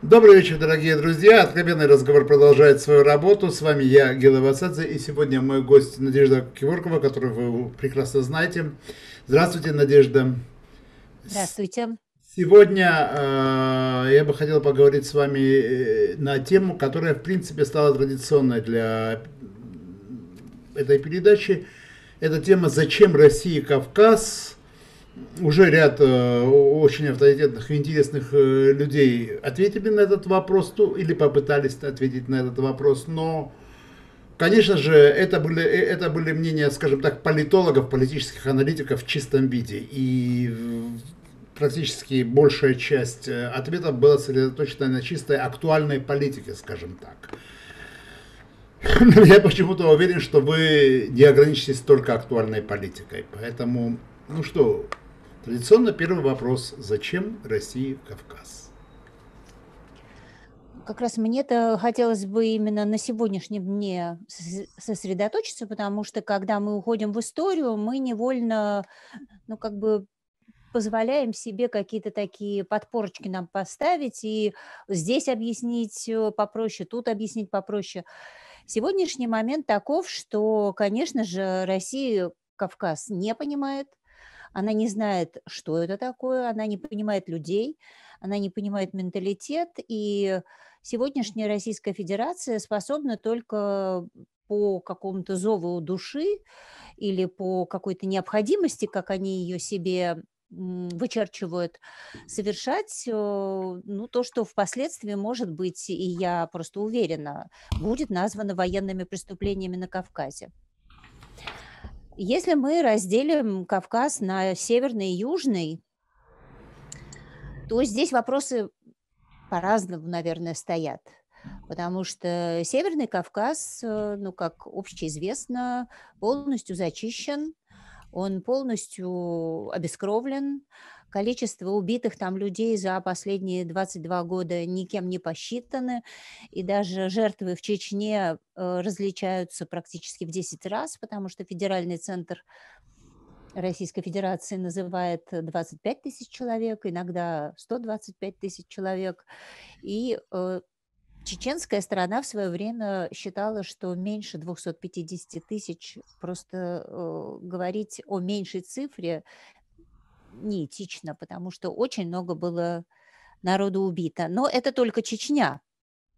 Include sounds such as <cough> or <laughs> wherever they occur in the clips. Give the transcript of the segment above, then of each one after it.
Добрый вечер, дорогие друзья. Откровенный разговор продолжает свою работу. С вами я, Гела Васадзе, и сегодня мой гость Надежда Киворкова, которую вы прекрасно знаете. Здравствуйте, Надежда. Здравствуйте. Сегодня э, я бы хотел поговорить с вами э, на тему, которая, в принципе, стала традиционной для этой передачи. Это тема «Зачем России Кавказ?» уже ряд э, очень авторитетных и интересных э, людей ответили на этот вопрос то, ну, или попытались ответить на этот вопрос, но, конечно же, это были, э, это были мнения, скажем так, политологов, политических аналитиков в чистом виде. И практически большая часть э, ответов была сосредоточена на чистой актуальной политике, скажем так. <laughs> Я почему-то уверен, что вы не ограничитесь только актуальной политикой, поэтому ну что, традиционно первый вопрос. Зачем России Кавказ? Как раз мне-то хотелось бы именно на сегодняшнем дне сосредоточиться, потому что когда мы уходим в историю, мы невольно, ну как бы позволяем себе какие-то такие подпорочки нам поставить и здесь объяснить э, попроще, тут объяснить попроще. Сегодняшний момент таков, что, конечно же, Россия Кавказ не понимает, она не знает, что это такое, она не понимает людей, она не понимает менталитет, и сегодняшняя Российская Федерация способна только по какому-то зову души или по какой-то необходимости, как они ее себе вычерчивают, совершать э, ну, то, что впоследствии, может быть, и я просто уверена, будет названо военными преступлениями на Кавказе. Если мы разделим Кавказ на северный и южный, то здесь вопросы по-разному, наверное, стоят. Потому что Северный Кавказ, э, ну, как общеизвестно, полностью зачищен, он полностью обескровлен, Количество убитых там людей за последние 22 года никем не посчитаны, и даже жертвы в Чечне э, различаются практически в 10 раз, потому что федеральный центр Российской Федерации называет 25 тысяч человек, иногда 125 тысяч человек. И э, чеченская сторона в свое время считала, что меньше 250 тысяч, просто э, говорить о меньшей цифре неэтично, потому что очень много было народу убито. Но это только Чечня.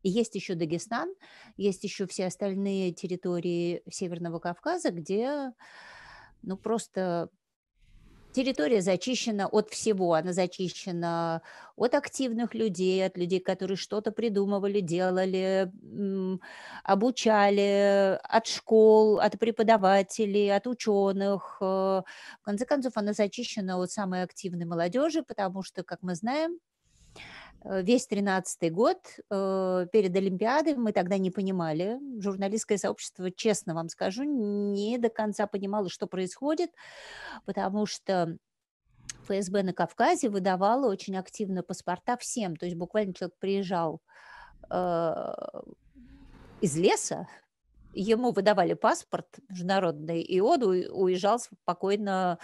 Есть еще Дагестан, есть еще все остальные территории Северного Кавказа, где ну, просто территория зачищена от всего, она зачищена от активных людей, от людей, которые что-то придумывали, делали, обучали, от школ, от преподавателей, от ученых. Э, в конце концов, она зачищена от самой активной молодежи, потому что, как мы знаем, Э, весь тринадцатый год э, перед Олимпиадой мы тогда не понимали, журналистское сообщество, честно вам скажу, не до конца понимало, что происходит, потому что ФСБ на Кавказе выдавала очень активно паспорта всем, то есть буквально человек приезжал э, из леса, ему выдавали паспорт международный, и он уезжал спокойно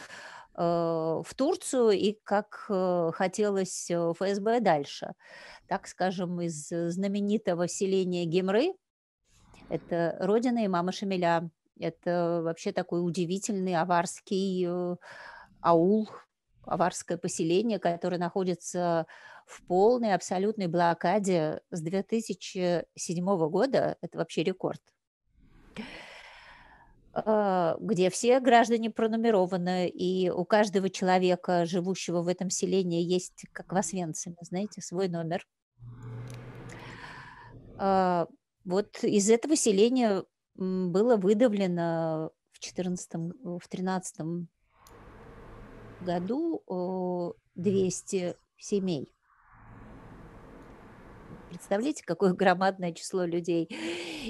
Э, в Турцию и как э, хотелось э, ФСБ дальше. Так скажем, из знаменитого селения Гемры, это родина имама Шамиля, это вообще такой удивительный аварский аул, аварское поселение, которое находится в полной абсолютной блокаде с 2007 года. Это вообще рекорд. А, где все граждане пронумерованы, и у каждого человека, живущего в этом селении, есть, как в Освенциме, знаете, свой номер. А, вот из этого селения было выдавлено в 14 в 13 году 200 семей. Представляете, какое громадное число людей.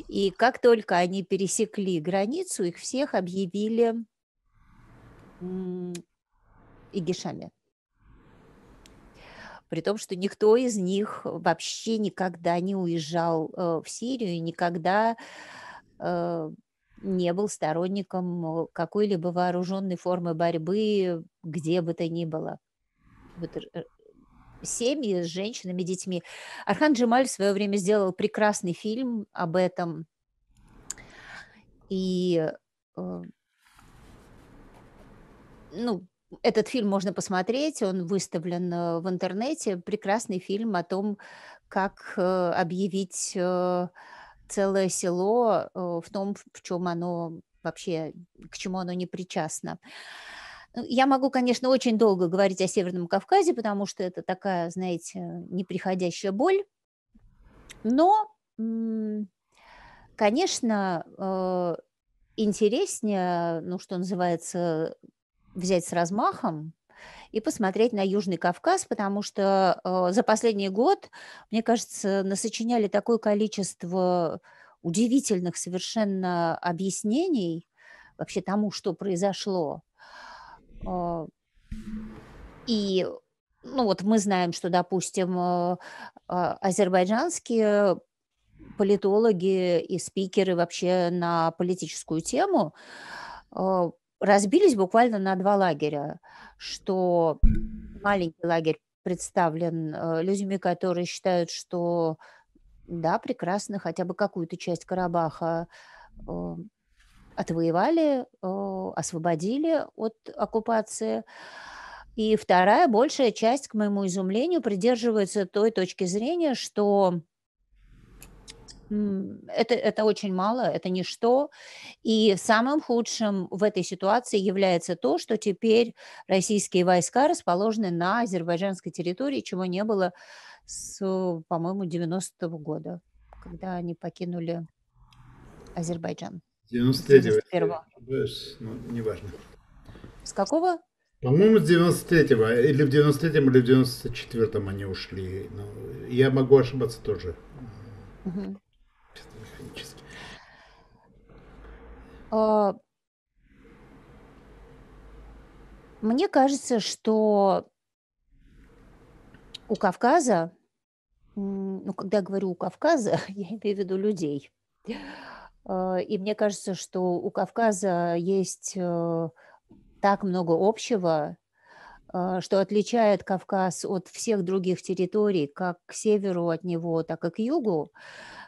И как только они пересекли границу, их всех объявили игишами. При том, что никто из них вообще никогда не уезжал э, в Сирию и никогда э, не был сторонником какой-либо вооруженной формы борьбы, где бы то ни было. Вот э, семьи с женщинами, детьми. Архан Джемаль в свое время сделал прекрасный фильм об этом. И э, ну, этот фильм можно посмотреть, он выставлен э, в интернете. Прекрасный фильм о том, как э, объявить целое село в том, в чем оно вообще, к чему оно не причастно. Ну, я могу, конечно, очень долго говорить о Северном Кавказе, потому что это такая, знаете, неприходящая боль. Но, конечно, э, интереснее, ну, что называется, взять с размахом и посмотреть на Южный Кавказ, потому что э, за последний год, мне кажется, насочиняли такое количество удивительных совершенно объяснений вообще тому, что произошло. А, и ну вот мы знаем, что, допустим, э, а, азербайджанские политологи и спикеры вообще на политическую тему а, разбились буквально на два лагеря, что маленький лагерь представлен э, людьми, которые считают, что да, прекрасно, хотя бы какую-то часть Карабаха э, отвоевали, освободили от оккупации. И вторая большая часть, к моему изумлению, придерживается той точки зрения, что это, это очень мало, это ничто. И самым худшим в этой ситуации является то, что теперь российские войска расположены на азербайджанской территории, чего не было с, по-моему, 90-го года, когда они покинули Азербайджан. 93-го. ну Неважно. С какого? По-моему, с 93-го. Или в 93-м, или в 94-м они ушли. Но я могу ошибаться тоже. Угу. Механически. А... Мне кажется, что у Кавказа, ну, когда я говорю у Кавказа, <laughs> я имею в виду людей, Э, и мне кажется, что у Кавказа есть э, так много общего, э, что отличает Кавказ от всех других территорий, как к северу от него, так и к югу,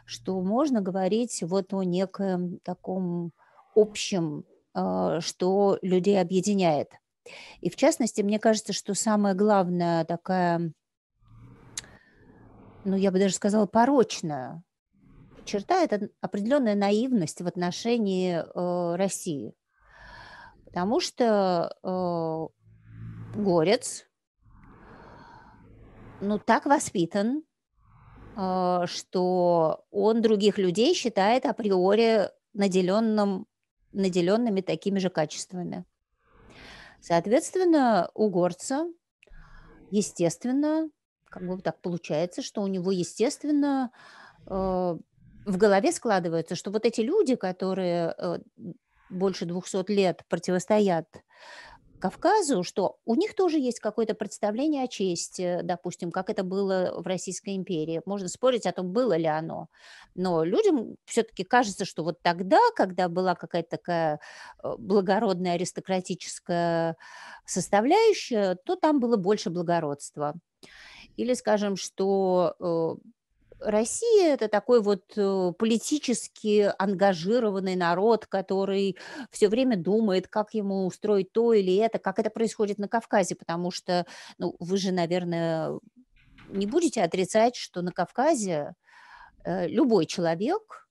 что можно говорить вот о неком таком общем, что людей объединяет. И в частности, мне кажется, что самая главная такая, ну я бы даже сказала, порочная черта – это определенная наивность в отношении э, России. Потому что э, горец, ну, так воспитан, э, что он других людей считает априори наделенным, наделенными такими же качествами. Соответственно, у горца, естественно, как бы так получается, что у него, естественно, э, в голове складывается, что вот эти люди, которые э, больше 200 лет противостоят Кавказу, что у них тоже есть какое-то представление о чести, допустим, как это было в Российской империи. Можно спорить о том, было ли оно. Но людям все-таки кажется, что вот тогда, когда была какая-то такая э, благородная аристократическая составляющая, то там было больше благородства. Или, скажем, что э, Россия – это такой вот э, политически ангажированный народ, который все время думает, как ему устроить то или это, как это происходит на Кавказе, потому что ну, вы же, наверное, не будете отрицать, что на Кавказе э, любой человек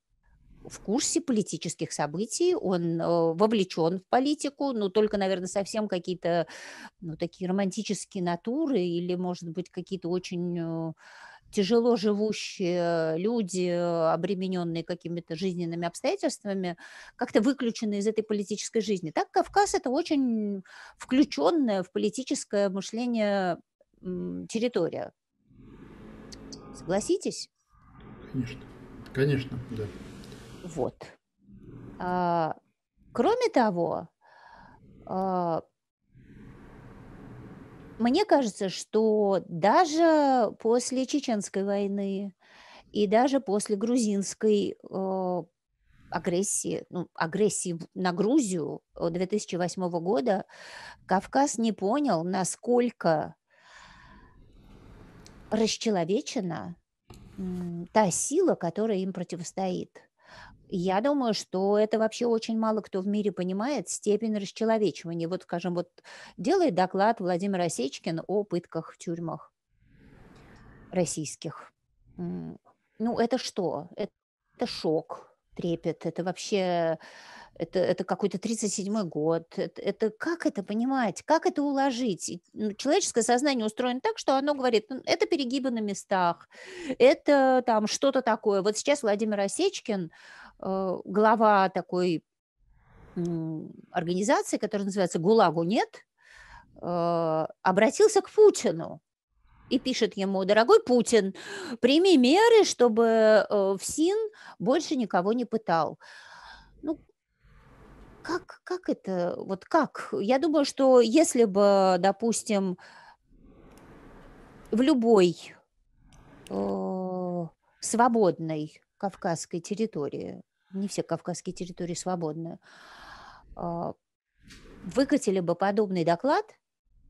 в курсе политических событий, он э, вовлечен в политику, но ну, только, наверное, совсем какие-то ну, такие романтические натуры или, может быть, какие-то очень тяжело живущие люди, э, обремененные какими-то жизненными обстоятельствами, как-то выключены из этой политической жизни. Так Кавказ – это очень включенная в политическое мышление территория. Согласитесь? Конечно, конечно, да. Вот. А, кроме того, а, мне кажется, что даже после Чеченской войны и даже после грузинской э, агрессии, ну, агрессии на Грузию 2008 э, года, Кавказ не понял, насколько расчеловечена та сила, которая им противостоит. Я думаю, что это вообще очень мало кто в мире понимает степень расчеловечивания. Вот, скажем, вот делает доклад Владимир Осечкин о пытках в тюрьмах российских. Ну, это что? Это, это шок, трепет, это вообще это, это какой-то 37-й год. Это, это как это понимать, как это уложить? И ну, человеческое сознание устроено так, что оно говорит, «Ну, это перегибы на местах, это там что-то такое. Вот сейчас Владимир Осечкин, э, глава такой организации, которая называется «ГУЛАГу нет», э, обратился к Путину и пишет ему, дорогой Путин, прими меры, чтобы э, в СИН больше никого не пытал как, как это, вот как? Я думаю, что если бы, допустим, в любой э, свободной кавказской территории, не все кавказские территории свободны, э, выкатили бы подобный доклад,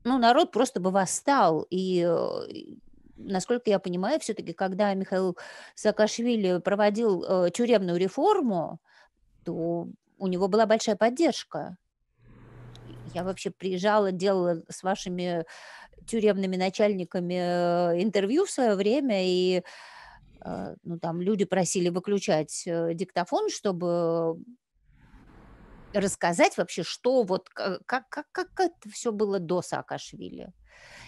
ну, народ просто бы восстал, и э, насколько я понимаю, все-таки, когда Михаил Саакашвили проводил э, тюремную реформу, то у него была большая поддержка. Я вообще приезжала, делала с вашими тюремными начальниками э, интервью в свое время, и э, ну, там люди просили выключать э, диктофон, чтобы рассказать вообще, что вот, как, как, как это все было до Саакашвили.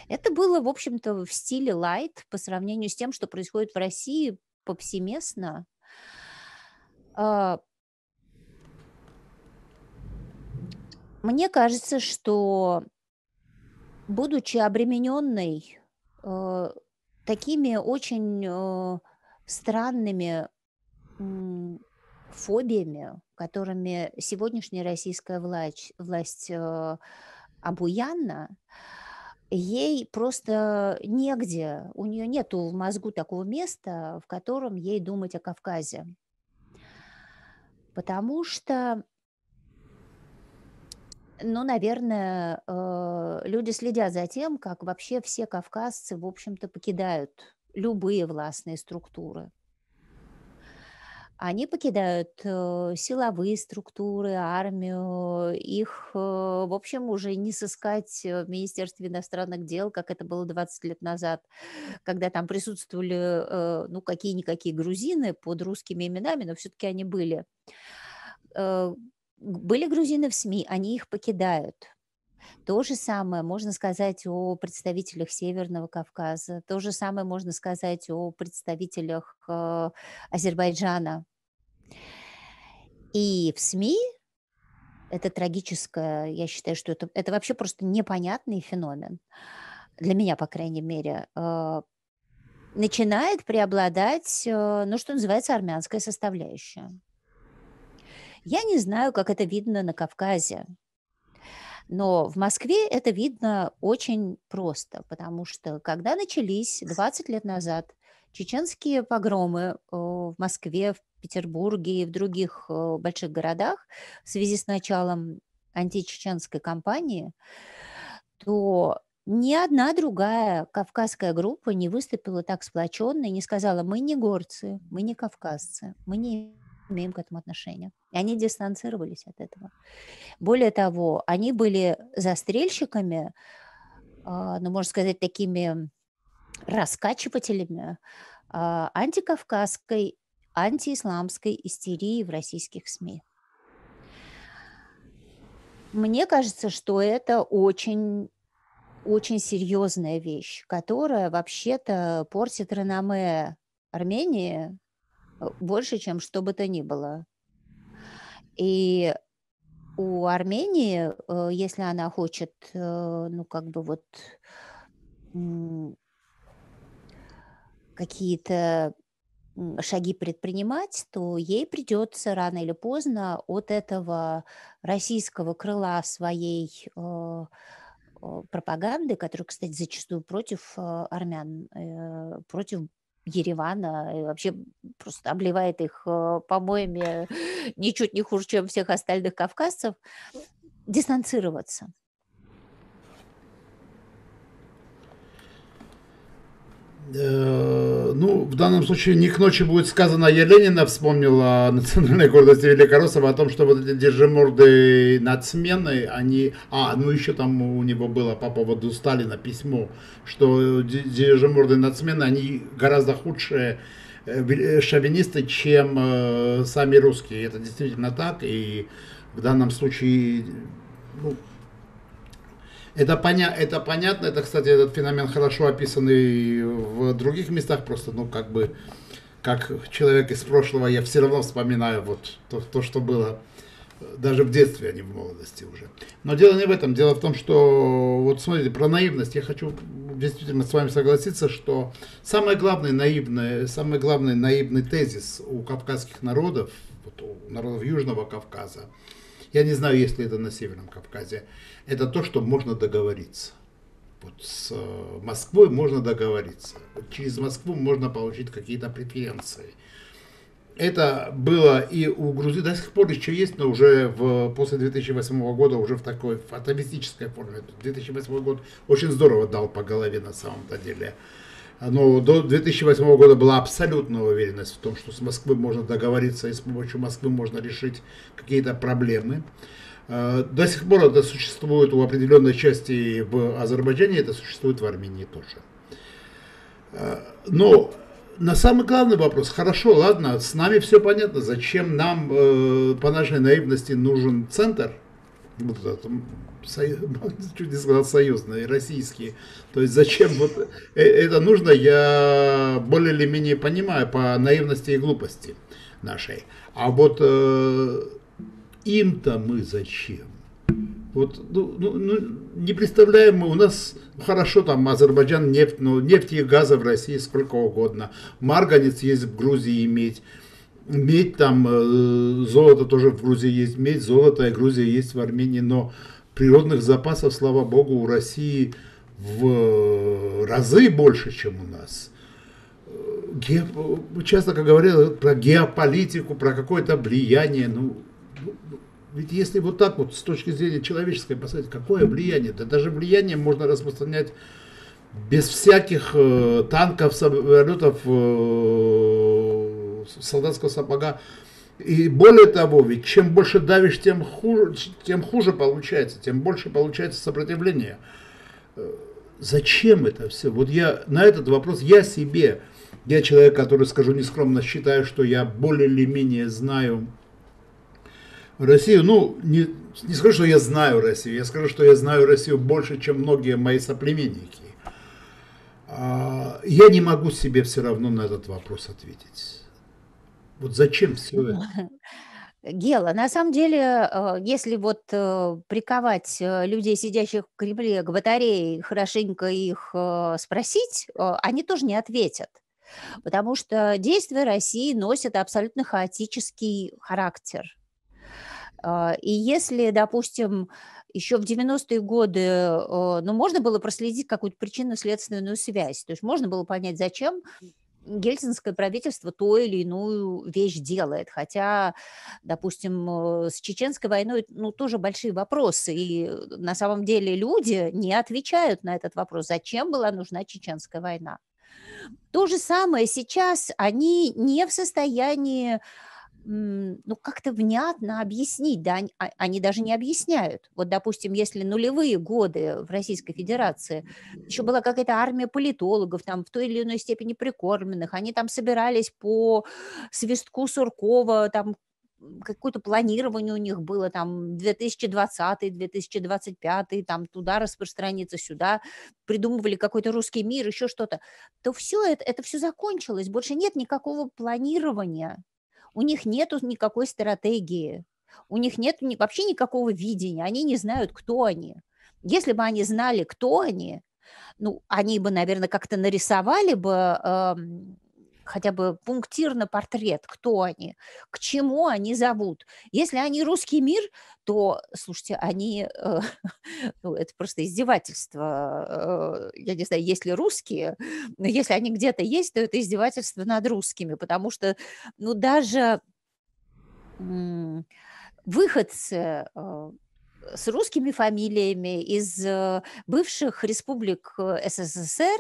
Это было, в общем-то, в стиле лайт по сравнению с тем, что происходит в России повсеместно. А, Мне кажется, что будучи обремененной э, такими очень э, странными э, фобиями, которыми сегодняшняя российская власть, власть э, обуянна, ей просто негде, у нее нету в мозгу такого места, в котором ей думать о Кавказе. Потому что ну, наверное, э, люди, следя за тем, как вообще все кавказцы, в общем-то, покидают любые властные структуры. Они покидают э, силовые структуры, армию. Их, э, в общем, уже не сыскать в Министерстве иностранных дел, как это было 20 лет назад, когда там присутствовали, ну, какие-никакие грузины под русскими именами, но все-таки они были были грузины в СМИ, они их покидают. То же самое можно сказать о представителях Северного Кавказа, то же самое можно сказать о представителях э, Азербайджана. И в СМИ это трагическое, я считаю, что это, это вообще просто непонятный феномен, для меня, по крайней мере, э, начинает преобладать, э, ну, что называется, армянская составляющая. Я не знаю, как это видно на Кавказе, но в Москве это видно очень просто, потому что когда начались 20 лет назад чеченские погромы э, в Москве, в Петербурге и в других э, больших городах в связи с началом античеченской кампании, то ни одна другая кавказская группа не выступила так сплоченно и не сказала, мы не горцы, мы не кавказцы, мы не имеем к этому отношение. И они дистанцировались от этого. Более того, они были застрельщиками, а, ну, можно сказать, такими раскачивателями а, антикавказской, антиисламской истерии в российских СМИ. Мне кажется, что это очень очень серьезная вещь, которая вообще-то портит реноме Армении больше, чем что бы то ни было. И у Армении, э, если она хочет, э, ну, как бы вот какие-то шаги предпринимать, то ей придется рано или поздно от этого российского крыла своей э, пропаганды, которая, кстати, зачастую против армян, против Еревана и вообще просто обливает их э, помоями <laughs> ничуть не хуже, чем всех остальных кавказцев, дистанцироваться. Э, ну, в данном случае не к ночи будет сказано, а я Ленина вспомнила национальная гордость Великоросова о том, что вот эти держиморды нацмены, они... А, ну еще там у него было по поводу Сталина письмо, что держиморды нацмены, они гораздо худшие э, шовинисты, чем э, сами русские. Это действительно так, и в данном случае ну, это, поня это понятно, это, кстати, этот феномен хорошо описанный в других местах, просто, ну, как бы, как человек из прошлого, я все равно вспоминаю вот то, то что было даже в детстве, а не в молодости уже. Но дело не в этом. Дело в том, что, вот смотрите, про наивность. Я хочу действительно с вами согласиться, что самый главный наивный, самый главный наивный тезис у кавказских народов, вот у народов Южного Кавказа, я не знаю, есть ли это на Северном Кавказе. Это то, что можно договориться. Вот с э, Москвой можно договориться. Через Москву можно получить какие-то преференции. Это было и у Грузии, до сих пор еще есть, но уже в, после 2008 года, уже в такой атовистической форме. 2008 год очень здорово дал по голове на самом-то деле но ну, до 2008 года была абсолютная уверенность в том, что с Москвы можно договориться и с помощью Москвы можно решить какие-то проблемы. Э, до сих пор это существует у определенной части в Азербайджане, это существует в Армении тоже. Э, но на самый главный вопрос, хорошо, ладно, с нами все понятно, зачем нам э, по нашей наивности нужен центр, вот это, союз, <laughs> чуть не сказал союзные, российские. То есть зачем вот э, это нужно, я более или менее понимаю по наивности и глупости нашей. А вот э, им-то мы зачем? Вот, ну, ну, ну, не представляем мы, у нас хорошо там Азербайджан нефть, но ну, нефти и газа в России сколько угодно. Марганец есть в Грузии иметь медь там, э, золото тоже в Грузии есть, медь, золото и Грузия есть в Армении, но природных запасов, слава богу, у России в э, разы больше, чем у нас. Э, часто, как говорят, про геополитику, про какое-то влияние, ну, ну, ну, ведь если вот так вот с точки зрения человеческой посмотреть, какое влияние, да даже влияние можно распространять без всяких э, танков, самолетов, э, солдатского сапога. И более того, ведь чем больше давишь, тем хуже, тем хуже получается, тем больше получается сопротивление. Э, зачем это все? Вот я на этот вопрос, я себе, я человек, который, скажу нескромно, считаю, что я более или менее знаю Россию. Ну, не, не скажу, что я знаю Россию, я скажу, что я знаю Россию больше, чем многие мои соплеменники. А, я не могу себе все равно на этот вопрос ответить. Вот зачем все это? <laughs> Гела, на самом деле, э, если вот э, приковать э, людей, сидящих в Кремле, к батарее, хорошенько их спросить, они тоже не ответят. Потому что действия России носят абсолютно хаотический характер. И если, допустим, еще в 90-е годы, ну, можно было проследить какую-то причинно-следственную связь, то есть можно было понять, зачем гельсинское правительство то или иную вещь делает. Хотя, допустим, э, с чеченской войной ну, тоже большие вопросы. И на самом деле люди не отвечают на этот вопрос, зачем была нужна чеченская война. То же самое сейчас они не в состоянии ну, как-то внятно объяснить, да, а, они даже не объясняют. Вот, допустим, если нулевые годы в Российской Федерации еще была какая-то армия политологов, там, в той или иной степени прикормленных, они там собирались по свистку Суркова, там, какое-то планирование у них было, там, 2020, 2025, там, туда распространиться, сюда, придумывали какой-то русский мир, еще что-то, то все это, это все закончилось, больше нет никакого планирования у них нет никакой стратегии, у них нет вообще никакого видения, они не знают, кто они. Если бы они знали, кто они, ну, они бы, наверное, как-то нарисовали бы эм, хотя бы пунктирно портрет, кто они, к чему они зовут. Если они русский мир, то, слушайте, они, э, <laughs> ну, это просто издевательство. Э, я не знаю, есть ли русские, но если они где-то есть, то это издевательство над русскими, потому что, ну, даже выходцы э, с русскими фамилиями из э, бывших республик э, СССР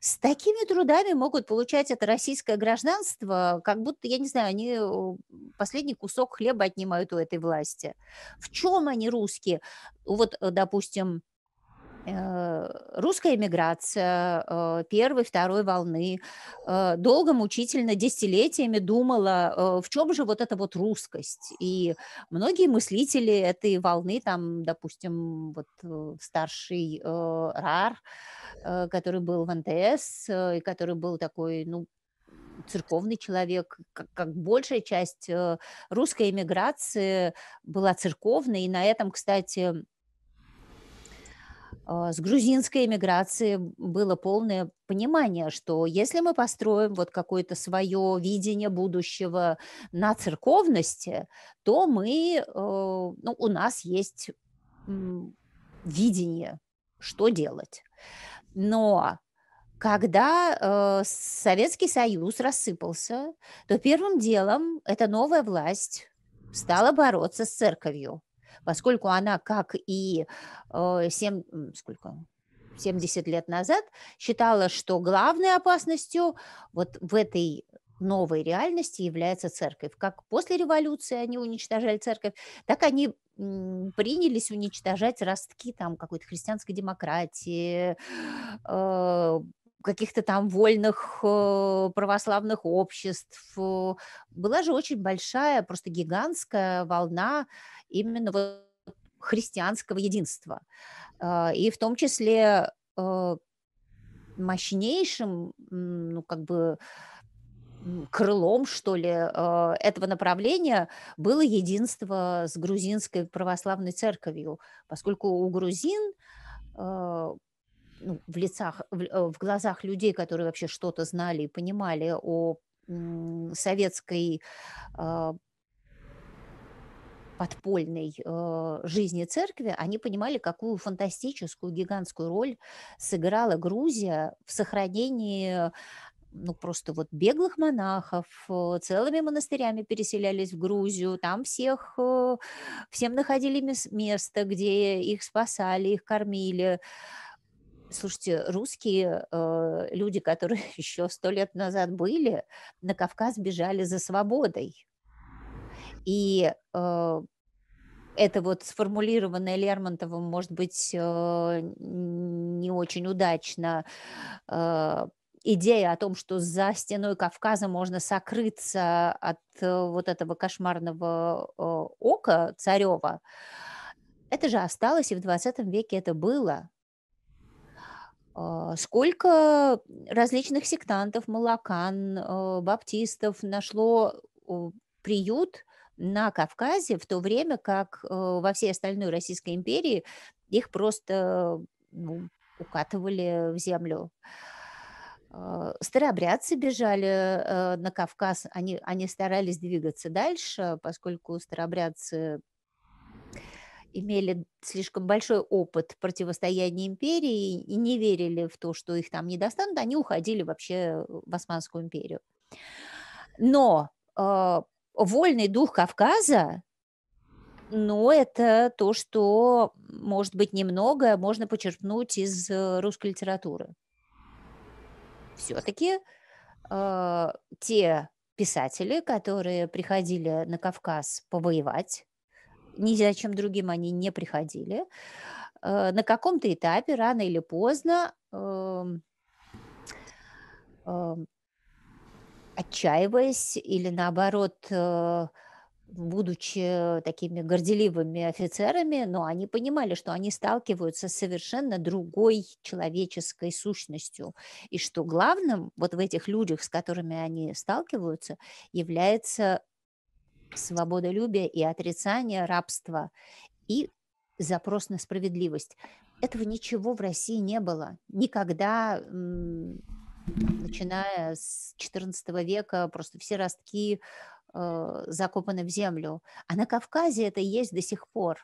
с такими трудами могут получать это российское гражданство, как будто, я не знаю, они последний кусок хлеба отнимают у этой власти. В чем они русские? Вот, э, допустим, Э, русская эмиграция э, первой, второй волны э, долго, мучительно, десятилетиями думала, в чем же вот эта вот русскость. И многие мыслители этой волны, там, допустим, вот старший Рар, который был в НТС, и который был такой, ну, церковный человек, как, как большая часть русской эмиграции была церковной, и на этом, кстати, а, с грузинской эмиграцией было полное понимание, что если мы построим вот какое-то свое видение будущего на церковности, то мы, э, ну, у нас есть видение, что делать. Но когда э, Советский Союз рассыпался, то первым делом эта новая власть стала бороться с церковью поскольку она, как и 7, э, сколько, 70 лет назад, считала, что главной опасностью вот в этой новой реальности является церковь. Как после революции они уничтожали церковь, так они принялись уничтожать ростки там какой-то христианской демократии, э, каких-то там вольных э, православных обществ. Э, была же очень большая, просто гигантская волна именно вот христианского единства. Э, и в том числе мощнейшим, ну, как бы, крылом, что ли, этого направления было единство с грузинской православной церковью, поскольку у грузин ну, в, лицах, в, э, в глазах людей, которые вообще что-то знали и понимали о советской э, подпольной э, жизни церкви, они понимали, какую фантастическую, гигантскую роль сыграла Грузия в сохранении ну, просто вот беглых монахов, целыми монастырями переселялись в Грузию, там всех, всем находили место, где их спасали, их кормили слушайте, русские э, люди, которые <laughs> еще сто лет назад были, на Кавказ бежали за свободой. И э, это вот сформулированное Лермонтовым, может быть, э, не очень удачно, э, идея о том, что за стеной Кавказа можно сокрыться от э, вот этого кошмарного э, ока царева, это же осталось, и в 20 веке это было. А, сколько различных сектантов, молокан, а, баптистов нашло приют на Кавказе, в то время как а, во всей остальной Российской империи их просто ну, укатывали в землю. Старообрядцы бежали на Кавказ, они, они старались двигаться дальше, поскольку старообрядцы имели слишком большой опыт противостояния империи и не верили в то, что их там не достанут, они уходили вообще в Османскую империю. Но э, вольный дух Кавказа, но ну, это то, что, может быть, немного можно почерпнуть из э, русской литературы. Все-таки э, те писатели, которые приходили на Кавказ повоевать, ни зачем другим они не приходили. Э, на каком-то этапе, рано или поздно, эм, эм, отчаиваясь или наоборот, э, будучи такими горделивыми офицерами, но они понимали, что они сталкиваются с совершенно другой человеческой сущностью, и что главным вот в этих людях, с которыми они сталкиваются, является свободолюбие и отрицание рабства и запрос на справедливость. Этого ничего в России не было. Никогда, начиная с XIV века, просто все ростки э, закопаны в землю. А на Кавказе это есть до сих пор.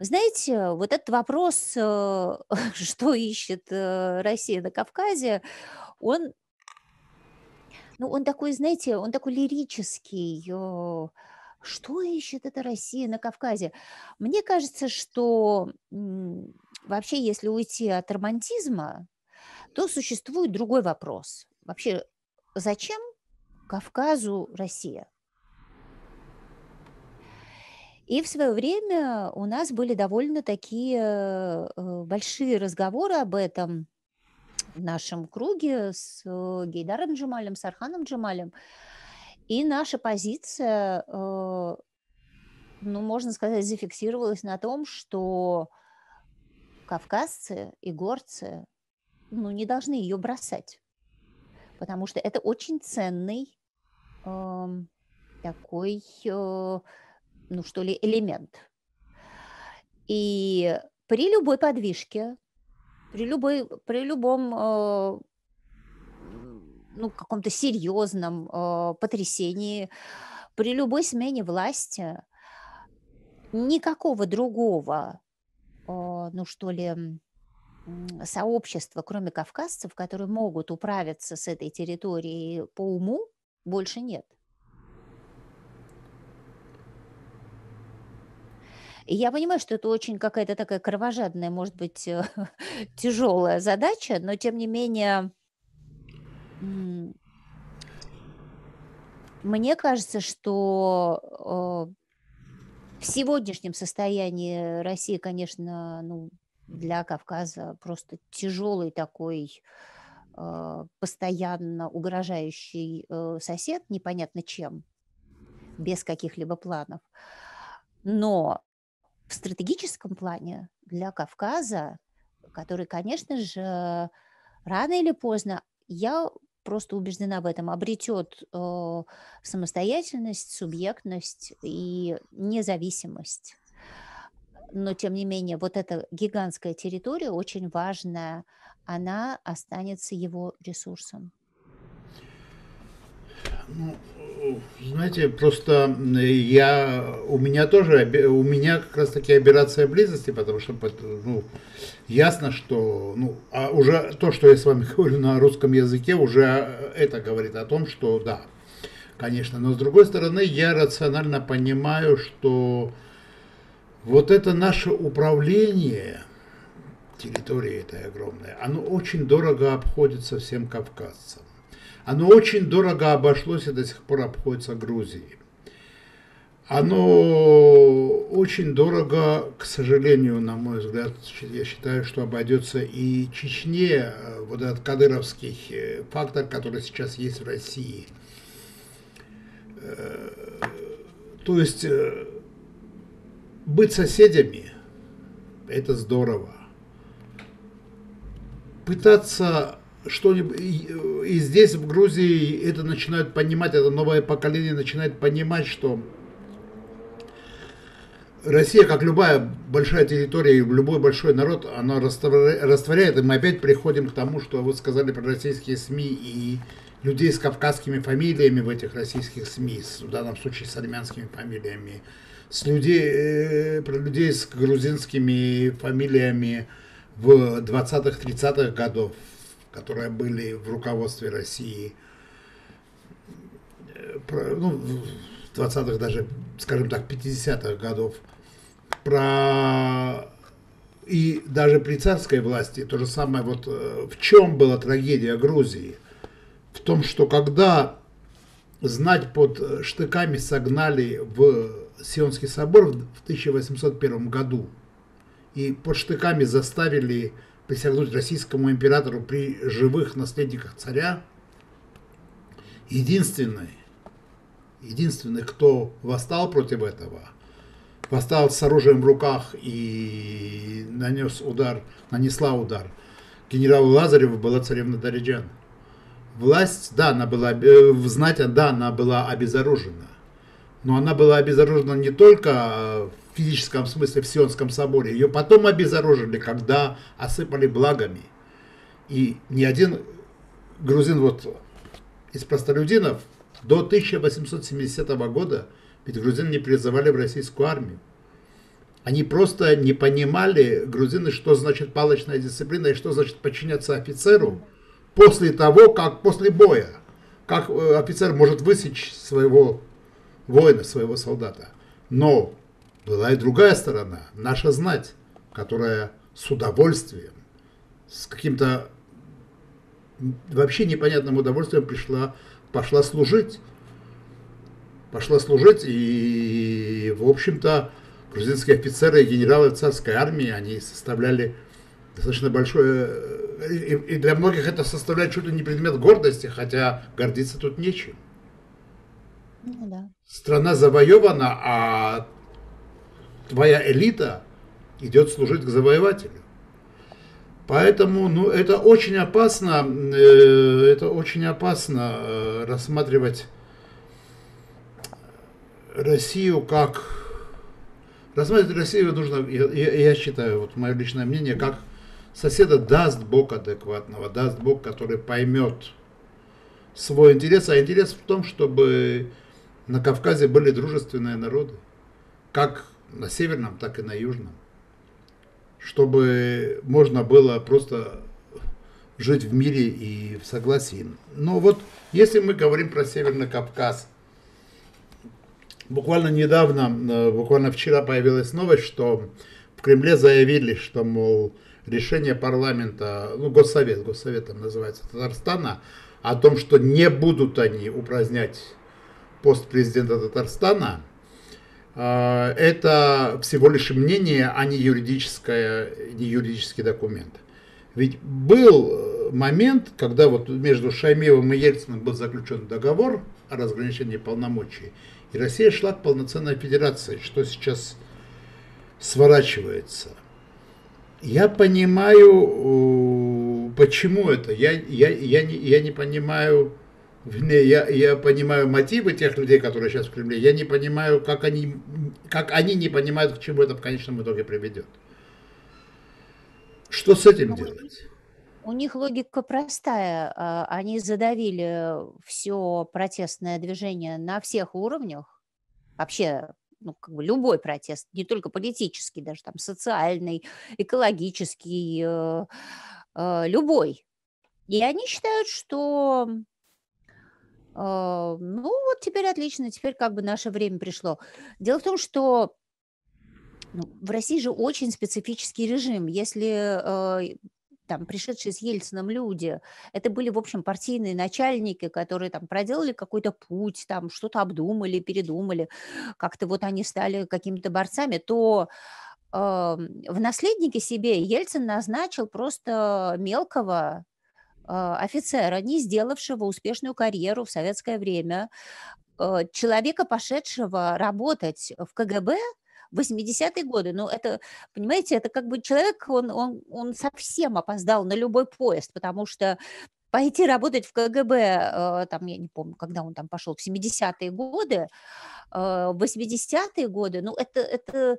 Знаете, вот этот вопрос, э, <laughs> что ищет э, Россия на Кавказе, он ну, он такой, знаете, он такой лирический. Э, что ищет эта Россия на Кавказе? Мне кажется, что вообще, если уйти от романтизма, то существует другой вопрос. Вообще, зачем Кавказу Россия? И в свое время у нас были довольно такие э, большие разговоры об этом – в нашем круге с э, Гейдаром Джамалем, с Арханом Джамалем. И наша позиция, э, ну, можно сказать, зафиксировалась на том, что кавказцы и горцы, ну, не должны ее бросать, потому что это очень ценный э, такой, э, ну, что ли, элемент. И при любой подвижке, при, любой, при любом э, ну, каком-то серьезном э, потрясении, при любой смене власти никакого другого, э, ну что ли, сообщества, кроме кавказцев, которые могут управиться с этой территорией по уму, больше нет. И я понимаю, что это очень какая-то такая кровожадная, может быть, э, <laughs> тяжелая задача, но тем не менее мне кажется, что э, в сегодняшнем состоянии России, конечно, ну, для Кавказа просто тяжелый такой э, постоянно угрожающий сосед, непонятно чем, без каких-либо планов. Но в стратегическом плане для Кавказа, который, конечно же, рано или поздно, я просто убеждена в этом, обретет э, самостоятельность, субъектность и независимость. Но, тем не менее, вот эта гигантская территория, очень важная, она останется его ресурсом. Ну, знаете, просто э, я, у меня тоже, у меня как раз таки операция близости, потому что ну, ясно, что ну, а уже то, что я с вами <laughs> говорю на русском языке, уже э, это говорит о том, что да, конечно. Но с другой стороны, я рационально понимаю, что вот это наше управление территорией этой огромная, оно очень дорого обходится всем кавказцам. Оно очень дорого обошлось и до сих пор обходится Грузии. Оно очень дорого, к сожалению, на мой взгляд, я считаю, что обойдется и Чечне, э, вот этот кадыровский э, фактор, который сейчас есть в России. Э, то есть быть соседями – это здорово. Пытаться что и здесь в Грузии это начинают понимать, это новое поколение начинает понимать, что Россия, как любая большая территория и любой большой народ, она растворяет, и мы опять приходим к тому, что вы сказали про российские СМИ и людей с кавказскими фамилиями в этих российских СМИ, в данном случае с армянскими фамилиями, с людей, э, про людей с грузинскими фамилиями в 20-30-х годах, которые были в руководстве России э, ну, в 20-х, даже, скажем так, 50-х годов, про и даже при царской власти то же самое, вот э, в чем была трагедия Грузии? В том, что когда знать под э, штыками согнали в Сионский собор в 1801 году, и под штыками заставили присягнуть российскому императору при живых наследниках царя, единственный, единственный, кто восстал против этого, восстал с оружием в руках и нанес удар, нанесла удар генералу Лазареву была царевна Дариджан. Власть, да, она была, в э, знать, да, она была обезоружена. Но она была обезоружена не только в физическом смысле в Сионском соборе. Ее потом обезоружили, когда осыпали благами. И ни один грузин вот из простолюдинов до 1870 года, ведь грузин не призывали в российскую армию. Они просто не понимали, грузины, что значит палочная дисциплина и что значит подчиняться офицеру после того, как после боя, как э, офицер может высечь своего воина, своего солдата. Но была и другая сторона, наша знать, которая с удовольствием, с каким-то вообще непонятным удовольствием пришла, пошла служить. Пошла служить, и, в общем-то, грузинские офицеры и генералы царской армии, они составляли достаточно большое... И, для многих это составляет чуть ли не предмет гордости, хотя гордиться тут нечем. Ну да. Страна завоевана, а твоя элита идет служить к завоевателю. Поэтому ну, это очень опасно, э, это очень опасно э, рассматривать Россию как... Рассматривать Россию нужно, я, я считаю, вот мое личное мнение, как соседа даст Бог адекватного, даст Бог, который поймет свой интерес, а интерес в том, чтобы на Кавказе были дружественные народы, как на северном, так и на южном, чтобы можно было просто жить в мире и в согласии. Но вот если мы говорим про Северный Кавказ, буквально недавно, э, буквально вчера появилась новость, что в Кремле заявили, что, мол, решение парламента, ну, Госсовет, Госсовет там называется, Татарстана, о том, что не будут они упразднять пост президента Татарстана – а, это всего лишь мнение, а не, юридическое, не юридический документ. Ведь был э, момент, когда вот между Шаймевым и Ельциным был заключен договор о разграничении полномочий, и Россия шла к полноценной федерации, что сейчас сворачивается. Я понимаю, почему это. Я, я, я, не, я не понимаю, не я, я понимаю мотивы тех людей, которые сейчас в Кремле. Я не понимаю, как они, как они не понимают, к чему это в конечном итоге приведет. Что с этим ну, делать? У них логика простая. А, они задавили все протестное движение на всех уровнях. Вообще, ну, как бы любой протест, не только политический, даже там социальный, экологический, э, э, любой. И они считают, что а, ну вот теперь отлично, теперь как бы наше время пришло. Дело в том, что ну, в России же очень специфический режим. Если а, там пришедшие с Ельцином люди, это были, в общем, партийные начальники, которые там проделали какой-то путь, там что-то обдумали, передумали, как-то вот они стали какими-то борцами, то э, в наследнике себе Ельцин назначил просто мелкого а, офицера, не сделавшего успешную карьеру в советское время, а, человека, пошедшего работать в КГБ, 80-е годы. Ну, это, понимаете, это как бы человек, он, он, он совсем опоздал на любой поезд, потому что пойти работать в КГБ, а, там, я не помню, когда он там пошел, в 70-е годы, 80-е годы, ну, это, это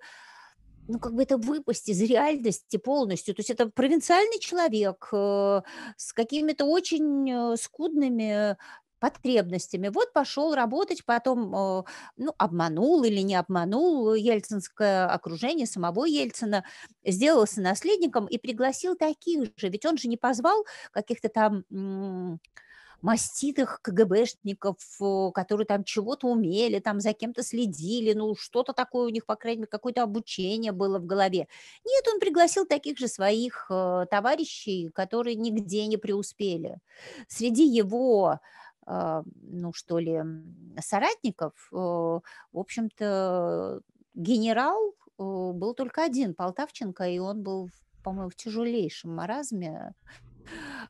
ну, как бы это выпасть из реальности полностью. То есть это провинциальный человек э, с какими-то очень э, скудными потребностями. Вот пошел работать, потом э, ну, обманул или не обманул ельцинское окружение самого Ельцина, сделался наследником и пригласил таких же. Ведь он же не позвал каких-то там маститых КГБшников, э, которые там чего-то умели, там за кем-то следили, ну, что-то такое у них, по крайней мере, какое-то обучение было в голове. Нет, он пригласил таких же своих э, товарищей, которые нигде не преуспели. Среди его э, ну что ли, соратников, в общем-то, генерал был только один, Полтавченко, и он был, по-моему, в тяжелейшем маразме.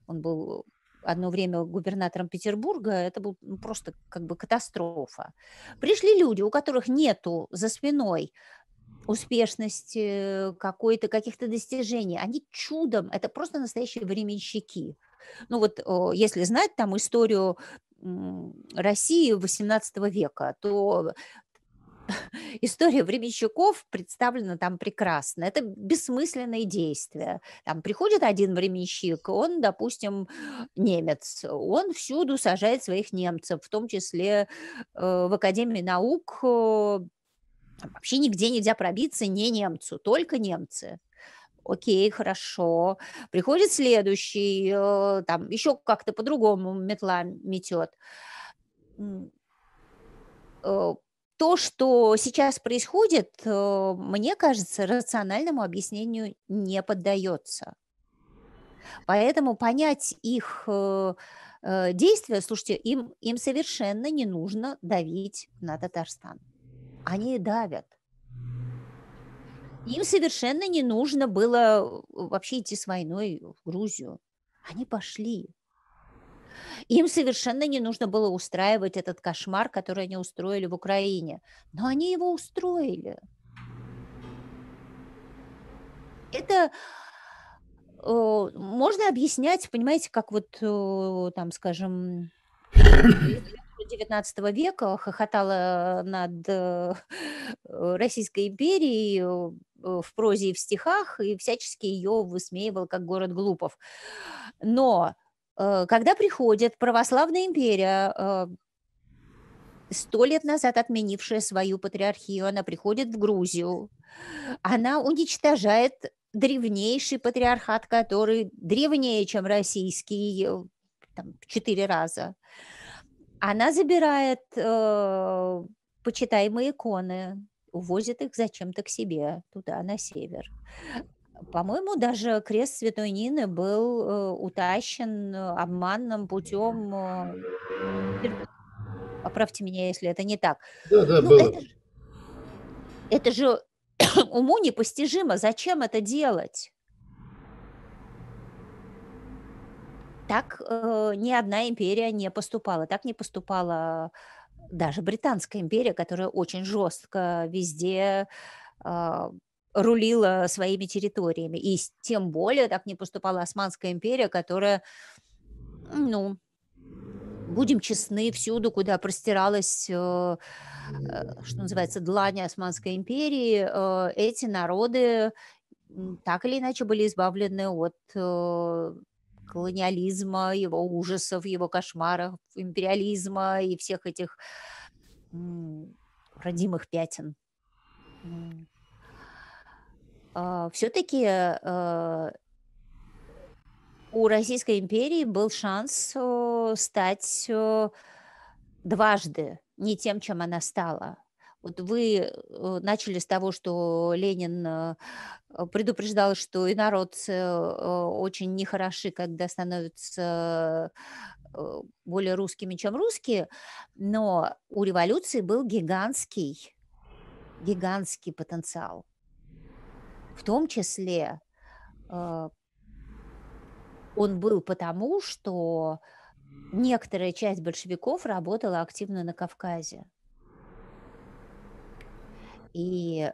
Он был одно время губернатором Петербурга, это был просто как бы катастрофа. Пришли люди, у которых нету за спиной успешности, какой-то, каких-то достижений. Они чудом, это просто настоящие временщики. Ну вот, если знать там историю России XVIII века, то <laughs> история временщиков представлена там прекрасно. Это бессмысленные действия. Там приходит один временщик, он, допустим, немец, он всюду сажает своих немцев, в том числе э, в Академии наук э, вообще нигде нельзя пробиться не немцу, только немцы окей, хорошо. Приходит следующий, э, там еще как-то по-другому метла метет то, что сейчас происходит, э, мне кажется, рациональному объяснению не поддается. Поэтому понять их э, э, действия, слушайте, им, им совершенно не нужно давить на Татарстан. Они давят. Им совершенно не нужно было вообще идти с войной в Грузию. Они пошли. Им совершенно не нужно было устраивать этот кошмар, который они устроили в Украине. Но они его устроили. Это э, можно объяснять, понимаете, как вот э, там, скажем, 19 века хохотала над э, Российской империей э, в прозе и в стихах, и всячески ее высмеивал как город глупов. Но Э, когда приходит православная империя, э, сто лет назад отменившая свою патриархию, она приходит в Грузию, она уничтожает древнейший патриархат, который древнее, чем российский, э, там, в четыре раза. Она забирает э, почитаемые иконы, увозит их зачем-то к себе, туда, на север. По-моему, даже крест Святой Нины был э, утащен э, обманным путем. Э, Поправьте меня, если это не так. Да, да, ну, было. Это, это же <coughs> уму непостижимо. Зачем это делать? Так э, ни одна империя не поступала. Так не поступала даже Британская империя, которая очень жестко везде рулила своими территориями. И тем более так не поступала Османская империя, которая, ну, будем честны, всюду, куда простиралась, э, э, что называется, длань Османской империи, э, эти народы так или иначе были избавлены от колониализма, его ужасов, его кошмаров, империализма и всех этих родимых пятен. А, все-таки э, у Российской империи был шанс стать дважды не тем, чем она стала. Вот вы начали с того, что Ленин э, предупреждал, что и народ э, очень нехороши, когда становятся более русскими, чем русские, но у революции был гигантский, гигантский потенциал. В том числе э, он был потому, что некоторая часть большевиков работала активно на Кавказе. И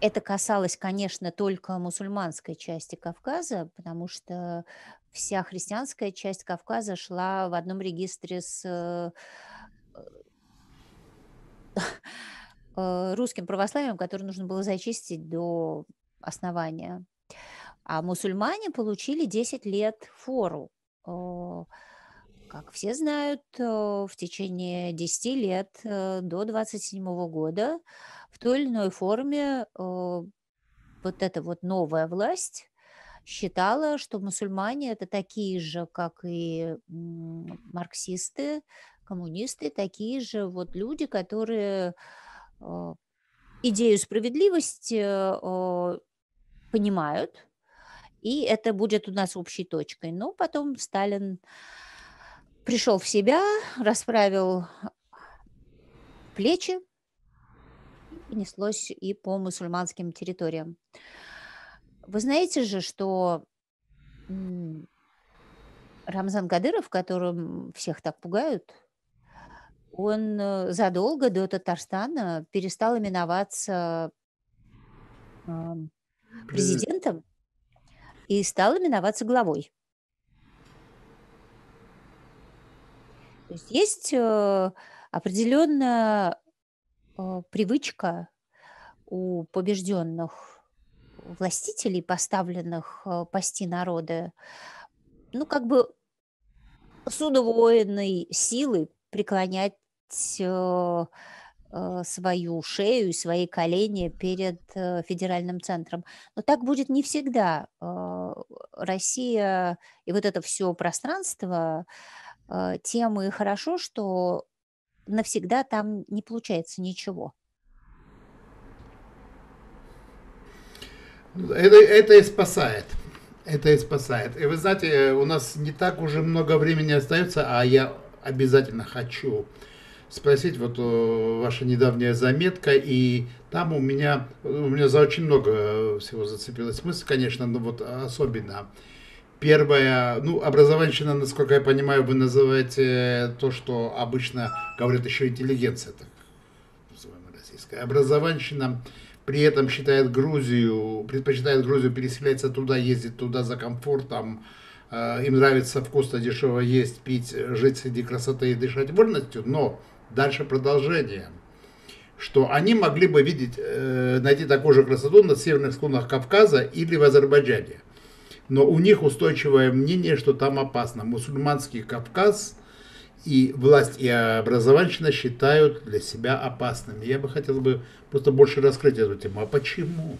это касалось, конечно, только мусульманской части Кавказа, потому что вся христианская часть Кавказа шла в одном регистре с э, Э, русским православием, которое нужно было зачистить до основания. А мусульмане получили 10 лет фору. Как все знают, э, в течение 10 лет э, до 27 года в той или иной форме вот эта вот новая власть считала, что мусульмане это такие же, как и марксисты, коммунисты, такие же вот люди, которые Э, идею справедливости э, понимают, и это будет у нас общей точкой. Но потом Сталин пришел в себя, расправил плечи, и неслось и по мусульманским территориям. Вы знаете же, что Рамзан Кадыров, которым всех так пугают, он э, задолго до Татарстана перестал именоваться президентом и стал именоваться главой. То есть есть э, определенная э, привычка у побежденных властителей, поставленных пасти народа, ну, как бы с удвоенной силой преклонять Э, э, свою шею и свои колени перед э, федеральным центром. Но так будет не всегда. Россия и вот это все пространство темы хорошо, что навсегда там не получается ничего. Ну, это, это и спасает. Это и спасает. И вы знаете, у нас не так уже много времени остается, а я обязательно хочу спросить, вот э, ваша недавняя заметка, и там у меня, у меня за очень много всего зацепилось мысль, конечно, но ну вот особенно. Первое, ну, образованщина, насколько я понимаю, вы называете то, что обычно говорят еще интеллигенция, так называемая российская. Образованщина при этом считает Грузию, предпочитает Грузию, переселяется туда, ездит туда за комфортом, э, им нравится вкусно, дешево есть, пить, жить среди красоты и дышать вольностью, но дальше продолжение, что они могли бы видеть, э, найти такую же красоту на северных склонах Кавказа или в Азербайджане. Но у них устойчивое мнение, что там опасно. Мусульманский Кавказ и власть и образованщина считают для себя опасными. Я бы хотел бы просто больше раскрыть эту тему. А почему?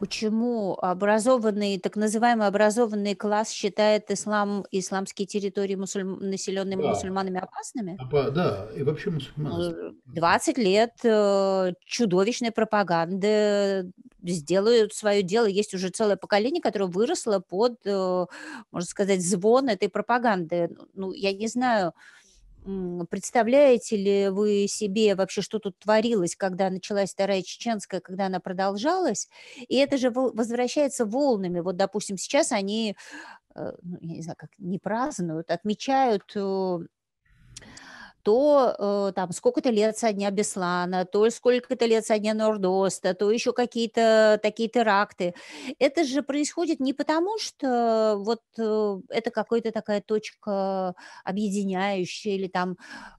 почему образованный, так называемый образованный класс считает ислам, исламские территории, мусульм, населенными да. мусульманами опасными? А да, и вообще мусульмане. 20 э, лет э, чудовищной пропаганды сделают свое дело. Есть уже целое поколение, которое выросло под, э, можно сказать, звон этой пропаганды. Ну, я не знаю, Представляете ли вы себе вообще, что тут творилось, когда началась Вторая Чеченская, когда она продолжалась? И это же возвращается волнами. Вот, допустим, сейчас они, э, ну, я не знаю, как не празднуют, отмечают э, то э, там сколько-то лет со дня Беслана, то сколько-то лет со дня Нордоста, то еще какие-то такие теракты. Это же происходит не потому, что вот э, это какая-то такая точка объединяющая или там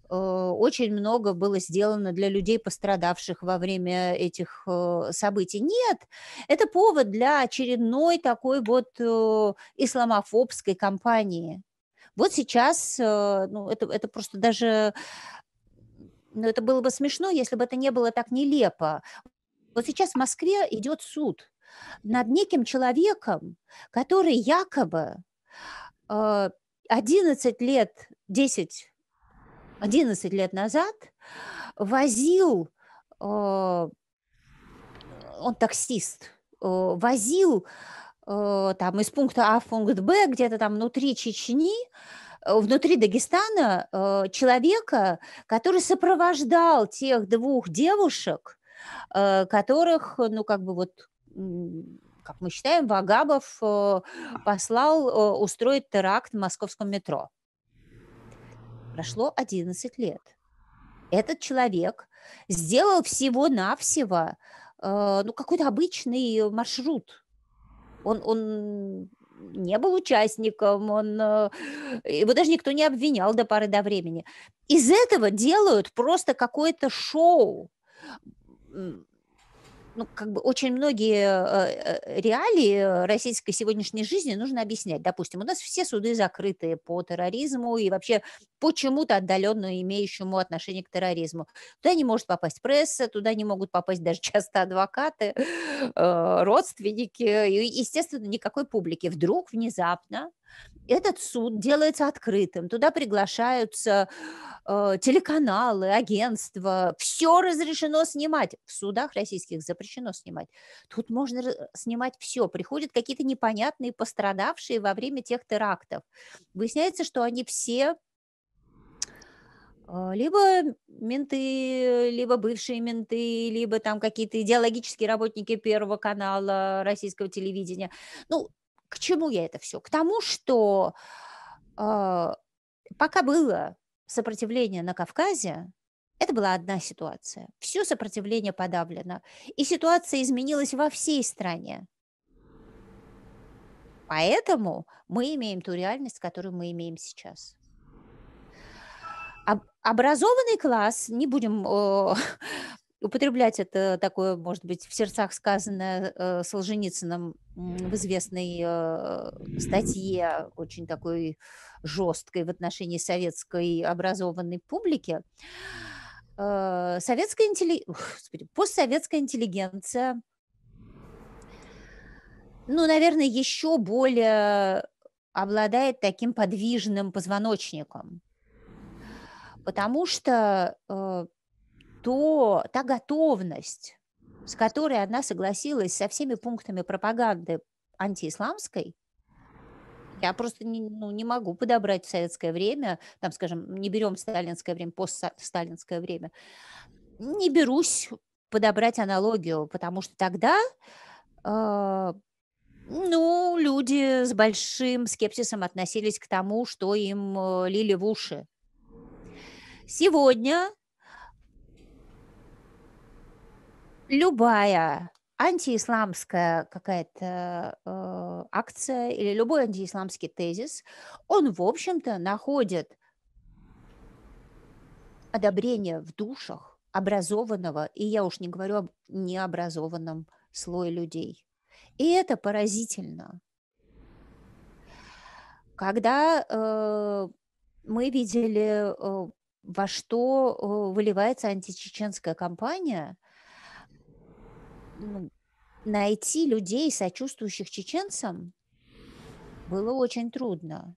э, очень много было сделано для людей, пострадавших во время этих э, событий. Нет, это повод для очередной такой вот э, исламофобской кампании. Вот сейчас, э, ну, это, это просто даже, ну, это было бы смешно, если бы это не было так нелепо. Вот сейчас в Москве идет суд над неким человеком, который якобы 11 э, лет, 10, 11 лет назад возил, э, он таксист, возил Э, там из пункта А в пункт Б, где-то там внутри Чечни, э, внутри Дагестана э, человека, который сопровождал тех двух девушек, которых, ну, как бы вот, как мы считаем, Вагабов послал устроить теракт в московском метро. Прошло 11 лет. Этот человек сделал всего-навсего ну, какой-то обычный маршрут он, он не был участником, он, э, его даже никто не обвинял до поры до времени. Из этого делают просто какое-то шоу ну, как бы очень многие э, э, реалии российской сегодняшней жизни нужно объяснять. Допустим, у нас все суды закрыты по терроризму и вообще почему-то отдаленно имеющему отношение к терроризму. Туда не может попасть пресса, туда не могут попасть даже <laughs> часто адвокаты, э, родственники, и, естественно, никакой публики. Вдруг внезапно этот суд делается открытым, туда приглашаются э, телеканалы, агентства, все разрешено снимать. В судах российских запрещено снимать. Тут можно э, снимать все. Приходят какие-то непонятные пострадавшие во время тех терактов. Выясняется, что они все э, либо менты, либо бывшие менты, либо там какие-то идеологические работники Первого канала российского телевидения. Ну, к чему я это все? К тому, что э, пока было сопротивление на Кавказе, это была одна ситуация. Все сопротивление подавлено. И ситуация изменилась во всей стране. Поэтому мы имеем ту реальность, которую мы имеем сейчас. Образованный класс, не будем э, <laughs> употреблять это такое, может быть, в сердцах сказанное э, Солженицыным в известной э, статье, очень такой жесткой в отношении советской образованной публики. Э, советская интелли... Господи, постсоветская интеллигенция, ну, наверное, еще более обладает таким подвижным позвоночником, потому что э, то та готовность, с которой она согласилась со всеми пунктами пропаганды антиисламской, я просто не, ну, не могу подобрать в советское время, там, скажем, не берем сталинское время, постсталинское время, не берусь подобрать аналогию, потому что тогда, э, ну, люди с большим скепсисом относились к тому, что им э, лили в уши. Сегодня любая антиисламская какая-то э, акция или любой антиисламский тезис, он, в общем-то, находит одобрение в душах образованного, и я уж не говорю об необразованном слое людей. И это поразительно. Когда э, мы видели, э, во что э, выливается античеченская кампания – ну, найти людей, сочувствующих чеченцам, было очень трудно.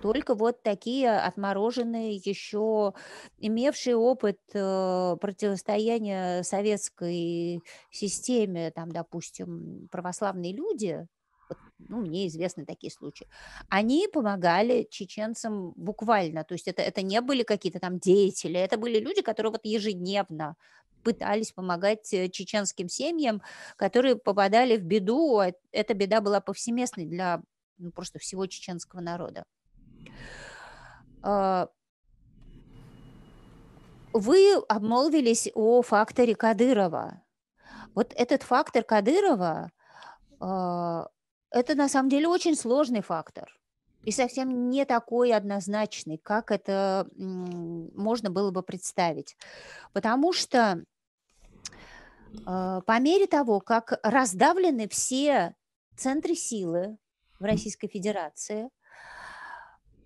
Только вот такие отмороженные, еще имевшие опыт э, противостояния советской системе, там, допустим, православные люди, вот, ну, мне известны такие случаи, они помогали чеченцам буквально, то есть это, это не были какие-то там деятели, это были люди, которые вот ежедневно пытались помогать э, чеченским семьям, которые попадали в беду. Эта беда была повсеместной для ну, просто всего чеченского народа. А, вы обмолвились о факторе Кадырова. Вот этот фактор Кадырова, а, это на самом деле очень сложный фактор и совсем не такой однозначный, как это можно было бы представить. Потому что э, по мере того, как раздавлены все центры силы в Российской Федерации,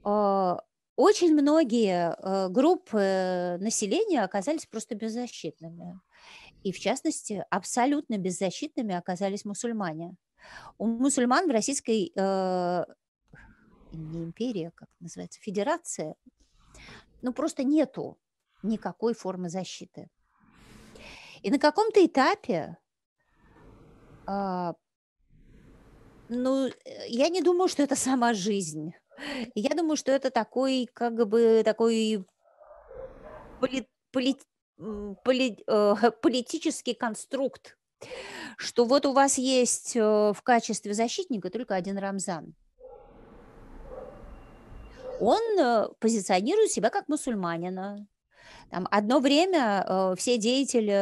э, очень многие э, группы населения оказались просто беззащитными. И в частности, абсолютно беззащитными оказались мусульмане. У мусульман в Российской не империя, как называется, федерация, ну просто нету никакой формы защиты. И на каком-то этапе, а, ну, э, ну, я не думаю, что это сама жизнь. Я думаю, что это такой, как бы, такой поли, поли, поли, э, <laughs> политический конструкт, что вот у вас есть э, в качестве защитника только один Рамзан он э, позиционирует себя как мусульманина. Там одно время э, все деятели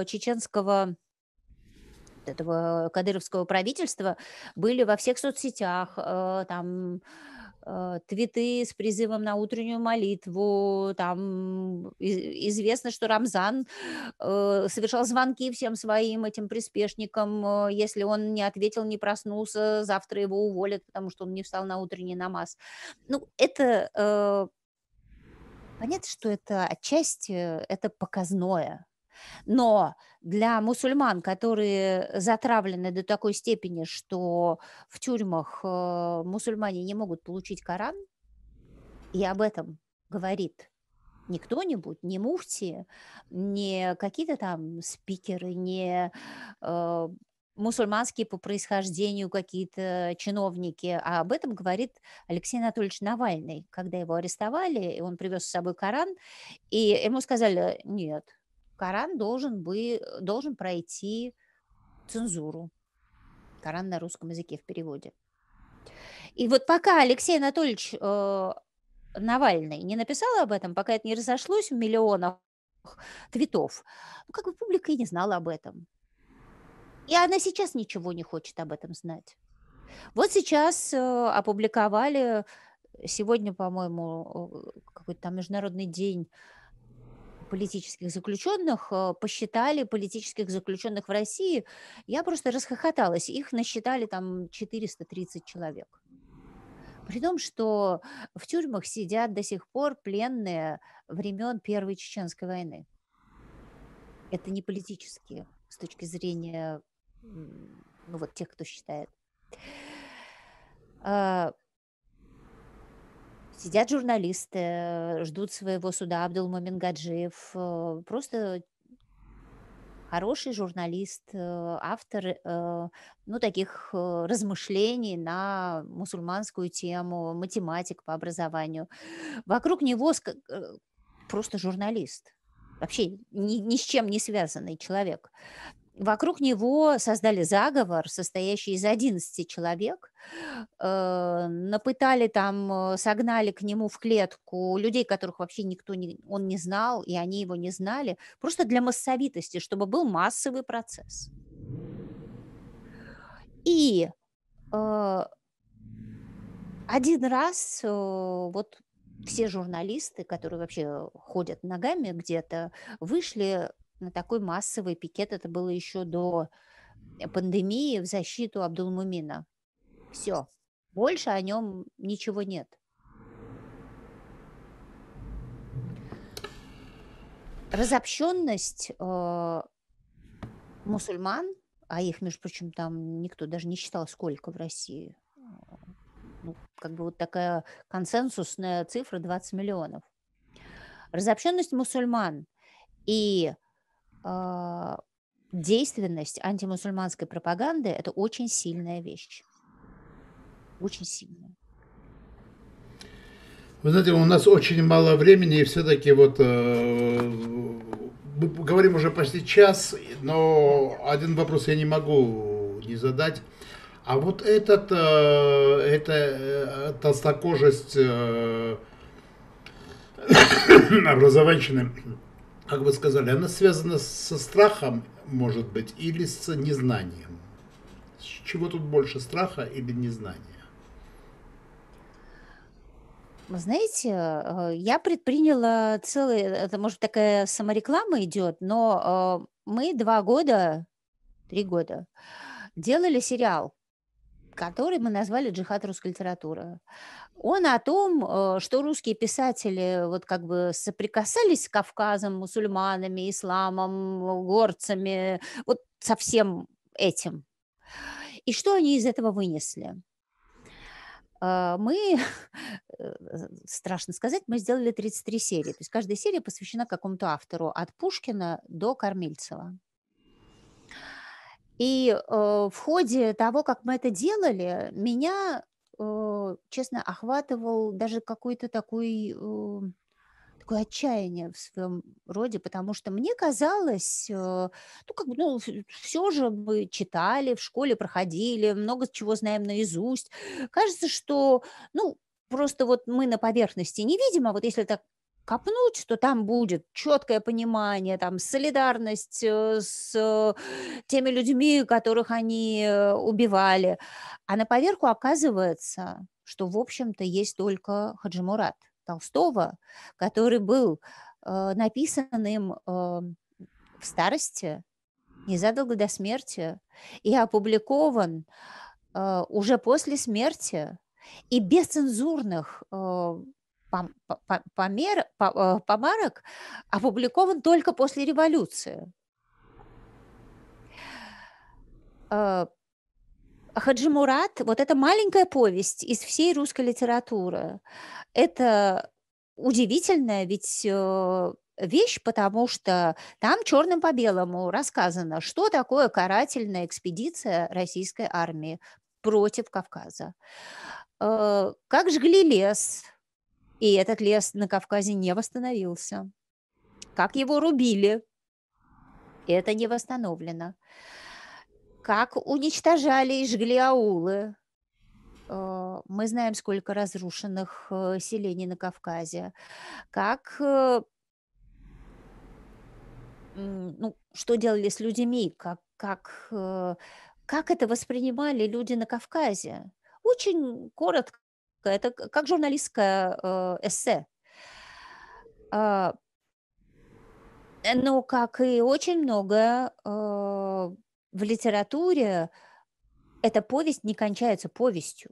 э, чеченского этого кадыровского правительства были во всех соцсетях, э, там Э, твиты с призывом на утреннюю молитву, там известно, что Рамзан э, совершал звонки всем своим этим приспешникам, э, если он не ответил, не проснулся, завтра его уволят, потому что он не встал на утренний намаз. Ну, это понятно, что это отчасти это показное, но для мусульман, которые затравлены до такой степени, что в тюрьмах э, мусульмане не могут получить Коран, и об этом говорит не кто-нибудь, не муфти, не какие-то там спикеры, не э, мусульманские по происхождению какие-то чиновники, а об этом говорит Алексей Анатольевич Навальный, когда его арестовали, и он привез с собой Коран, и ему сказали, нет, Коран должен, бы, э, должен пройти цензуру. Коран на русском языке в переводе. И вот пока Алексей Анатольевич э, Навальный не написал об этом, пока это не разошлось в миллионах твитов, ну, как бы публика и не знала об этом. И она сейчас ничего не хочет об этом знать. Вот сейчас э, опубликовали, э, сегодня, по-моему, э, какой-то там международный день политических заключенных, э, посчитали политических заключенных в России. Я просто расхохоталась. Их насчитали там 430 человек. При том, что в тюрьмах сидят до сих пор пленные времен Первой Чеченской войны. Это не политические с точки зрения ну, вот тех, кто считает. А, Сидят журналисты, э, ждут своего суда Абдул Гаджиев э, Просто хороший журналист, э, автор ну, таких размышлений на мусульманскую тему, математик по образованию. Вокруг него просто журналист, вообще ни, ни с чем не связанный человек. Вокруг него создали заговор, состоящий из 11 человек. Э, напытали там, э, согнали к нему в клетку людей, которых вообще никто не, он не знал, и они его не знали, просто для массовитости, чтобы был массовый процесс. И э, один раз вот все журналисты, которые вообще ходят ногами где-то, вышли на такой массовый пикет. Это было еще до э, пандемии в защиту Абдулмумина. Все. Больше о нем ничего нет. Разобщенность э, мусульман, а их, между прочим, там никто даже не считал, сколько в России. Э, ну, как бы вот такая консенсусная цифра 20 миллионов. Разобщенность мусульман и а, действенность антимусульманской пропаганды – это очень сильная вещь. Очень сильная. Вы знаете, у нас очень мало времени, и все-таки вот э, мы говорим уже почти час, но один вопрос я не могу не задать. А вот этот, э, эта э, толстокожесть э, <coughs> образованщины, как вы сказали, она связана со страхом, может быть, или с незнанием? С чего тут больше, страха или незнания? Вы знаете, э, я предприняла целый, это может такая самореклама идет, но э, мы два года, три года делали сериал который мы назвали «Джихад русской литературы». Он о том, э, что русские писатели вот как бы соприкасались с Кавказом, мусульманами, исламом, горцами, вот со всем этим. И что они из этого вынесли? Э, мы, <laughs> э, страшно сказать, мы сделали 33 серии. То есть каждая серия посвящена какому-то автору, от Пушкина до Кормильцева. И э, в ходе того, как мы это делали, меня, э, честно, охватывал даже какой-то такой... Э, такое отчаяние в своем роде, потому что мне казалось, э, ну, как бы, ну, все же мы читали, в школе проходили, много чего знаем наизусть. Кажется, что, ну, просто вот мы на поверхности не видим, а вот если так копнуть, что там будет четкое понимание, там солидарность э, с э, теми людьми, которых они э, убивали. А на поверку оказывается, что, в общем-то, есть только Хаджимурат Толстого, который был э, написан им э, в старости, незадолго до смерти, и опубликован э, уже после смерти, и без цензурных э, помер, э, помарок опубликован только после революции. Э, Хаджимурат, вот это маленькая повесть из всей русской литературы, это удивительная ведь э, вещь, потому что там черным по белому рассказано, что такое карательная экспедиция российской армии против Кавказа. Как жгли лес, и этот лес на Кавказе не восстановился. Как его рубили, это не восстановлено. Как уничтожали и жгли аулы, э, мы знаем, сколько разрушенных э, селений на Кавказе, как, э, ну, что делали с людьми, как, как, как это воспринимали люди на Кавказе. Очень коротко это как журналистское э, эссе. А, э, но, как и очень много э, в литературе, эта повесть не кончается повестью,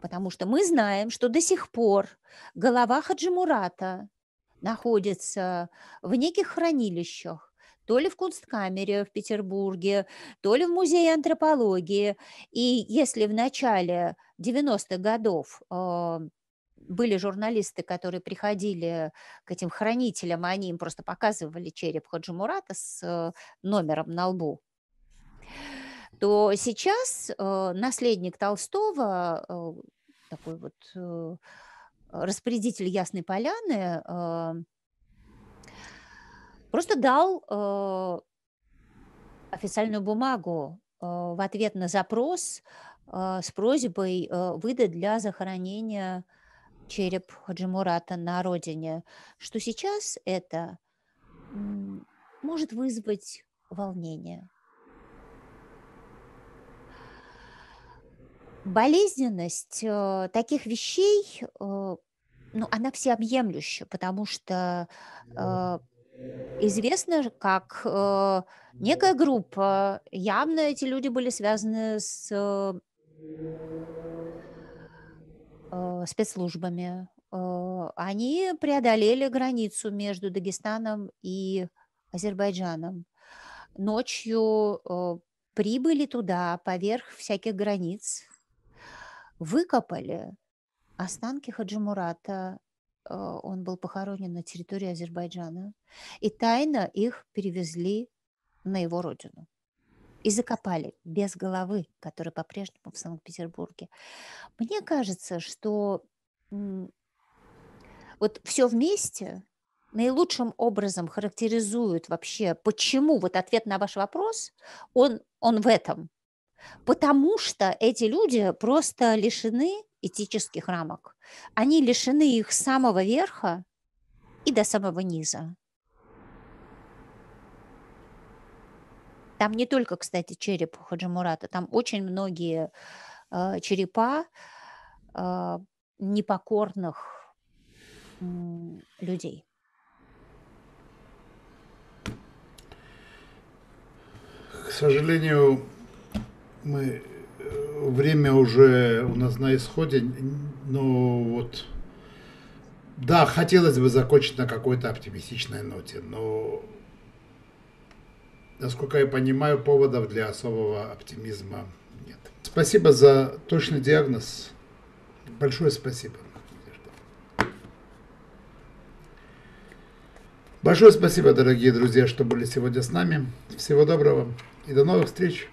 потому что мы знаем, что до сих пор голова Хаджимурата находится в неких хранилищах, то ли в Кунсткамере в Петербурге, то ли в Музее антропологии. И если в начале 90-х годов а, были журналисты, которые приходили к этим хранителям, и они им просто показывали череп Хаджимурата с а, номером на лбу, то сейчас а, наследник Толстого, такой вот распорядитель Ясной Поляны, Просто дал э, официальную бумагу э, в ответ на запрос э, с просьбой э, выдать для захоронения череп Хаджимурата на родине, что сейчас это может вызвать волнение. Болезненность э, таких вещей, э, ну, она всеобъемлющая, потому что э, известно как э, некая группа. Явно эти люди были связаны с э, э, спецслужбами. Э, они преодолели границу между Дагестаном и Азербайджаном. Ночью э, прибыли туда поверх всяких границ, выкопали останки Хаджимурата а, он был похоронен на территории Азербайджана, и тайно их перевезли на его родину. И закопали без головы, которая по-прежнему в Санкт-Петербурге. Мне кажется, что вот все вместе наилучшим образом характеризует вообще, почему вот ответ на ваш вопрос, он, он в этом. Потому что эти люди просто лишены этических рамок. Они лишены их самого верха и до самого низа. Там не только, кстати, череп Хаджимурата, там очень многие э, черепа э, непокорных э, людей. К сожалению, мы время уже у нас на исходе, но вот... Да, хотелось бы закончить на какой-то оптимистичной ноте, но, насколько я понимаю, поводов для особого оптимизма нет. Спасибо за точный диагноз. Большое спасибо. Большое спасибо, дорогие друзья, что были сегодня с нами. Всего доброго и до новых встреч.